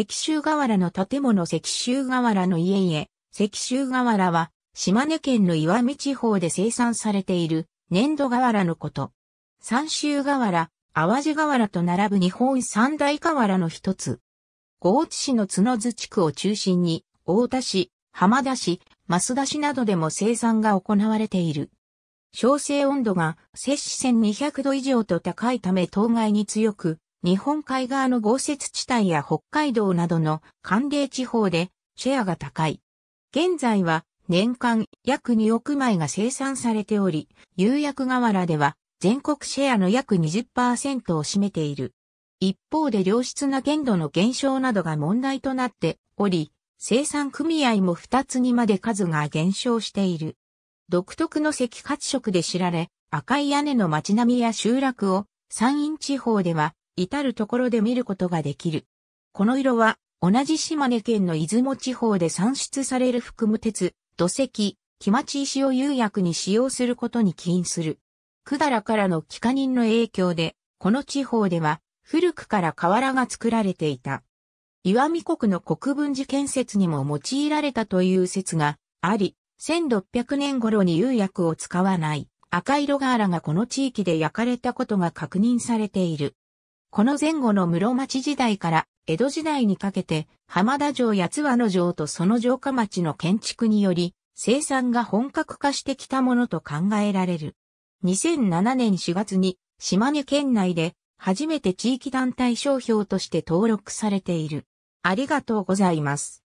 石州河原の建物石州河原の家々、石州河原は、島根県の岩見地方で生産されている粘土河原のこと。三州河原、淡路河原と並ぶ日本三大河原の一つ。豪津市の角津地区を中心に、大田市、浜田市、増田市などでも生産が行われている。焼成温度が摂氏1200度以上と高いため当該に強く、日本海側の豪雪地帯や北海道などの寒冷地方でシェアが高い。現在は年間約2億枚が生産されており、釉薬河原では全国シェアの約20%を占めている。一方で良質な限度の減少などが問題となっており、生産組合も2つにまで数が減少している。独特の赤褐色で知られ、赤い屋根の街並みや集落を山陰地方では至るところで見ることができる。この色は、同じ島根県の出雲地方で産出される含む鉄、土石、木町石を釉薬に使用することに起因する。だらからの帰化人の影響で、この地方では古くから瓦が作られていた。岩見国の国分寺建設にも用いられたという説があり、1600年頃に釉薬を使わない赤色瓦がこの地域で焼かれたことが確認されている。この前後の室町時代から江戸時代にかけて浜田城八和の城とその城下町の建築により生産が本格化してきたものと考えられる。2007年4月に島根県内で初めて地域団体商標として登録されている。ありがとうございます。